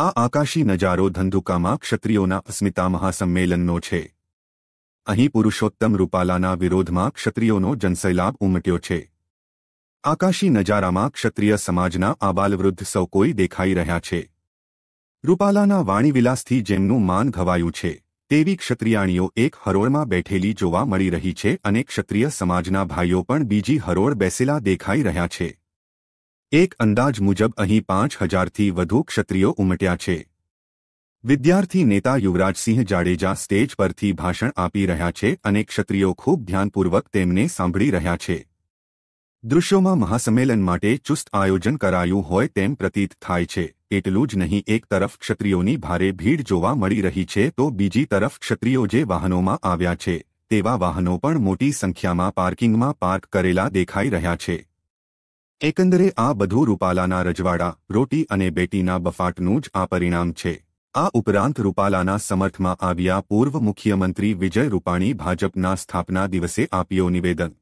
આ આકાશી નજારો ધંધુકામાં ક્ષત્રિયોના અસ્મિતા મહાસંમેલનનો છે અહીં પુરુષોત્તમ રૂપાલાના વિરોધમાં ક્ષત્રિયોનો જનસૈલાભ ઉમટ્યો છે આકાશી નજારામાં ક્ષત્રિય સમાજના આબાલવૃદ્ધ સૌ કોઈ દેખાઈ રહ્યા છે રૂપાલાના વાણીવિલાસથી જેમનું માન ઘવાયું છે તેવી ક્ષત્રિયાણીઓ એક હરોળમાં બેઠેલી જોવા મળી રહી છે અને ક્ષત્રિય સમાજના ભાઈઓ પણ બીજી હરોળ બેસેલા દેખાઈ રહ્યા છે એક અંદાજ મુજબ અહીં પાંચ હજારથી વધુ ક્ષત્રિયો ઉમટ્યા છે વિદ્યાર્થી નેતા યુવરાજસિંહ જાડેજા સ્ટેજ પરથી ભાષણ આપી રહ્યા છે અને ક્ષત્રિયો ખૂબ ધ્યાનપૂર્વક તેમને સાંભળી રહ્યા છે દૃશ્યોમાં મહાસંમેલન માટે ચુસ્ત આયોજન કરાયું હોય તેમ પ્રતીત થાય છે એટલું જ નહીં એક તરફ ક્ષત્રિયોની ભારે ભીડ જોવા મળી રહી છે તો બીજી તરફ ક્ષત્રિયો જે વાહનોમાં આવ્યા છે તેવા વાહનો પણ મોટી સંખ્યામાં પાર્કિંગમાં પાર્ક કરેલા દેખાઈ રહ્યા છે એકંદરે આ બધું રૂપાલાના રજવાડા રોટી અને બેટીના બફાટનું જ આ પરિણામ છે આ ઉપરાંત રૂપાલાના સમર્થમાં આવ્યા પૂર્વ મુખ્યમંત્રી વિજય રૂપાણી ભાજપના સ્થાપના દિવસે આપ્યો નિવેદન